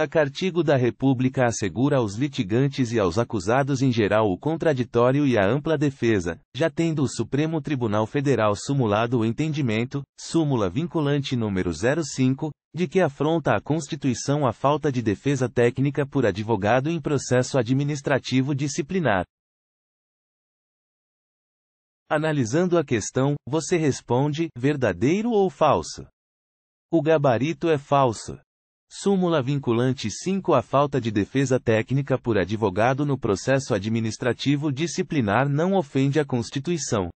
A Cartigo da República assegura aos litigantes e aos acusados em geral o contraditório e a ampla defesa, já tendo o Supremo Tribunal Federal sumulado o entendimento, súmula vinculante número 05, de que afronta a Constituição a falta de defesa técnica por advogado em processo administrativo disciplinar. Analisando a questão, você responde: verdadeiro ou falso? O gabarito é falso. Súmula vinculante 5 A falta de defesa técnica por advogado no processo administrativo disciplinar não ofende a Constituição.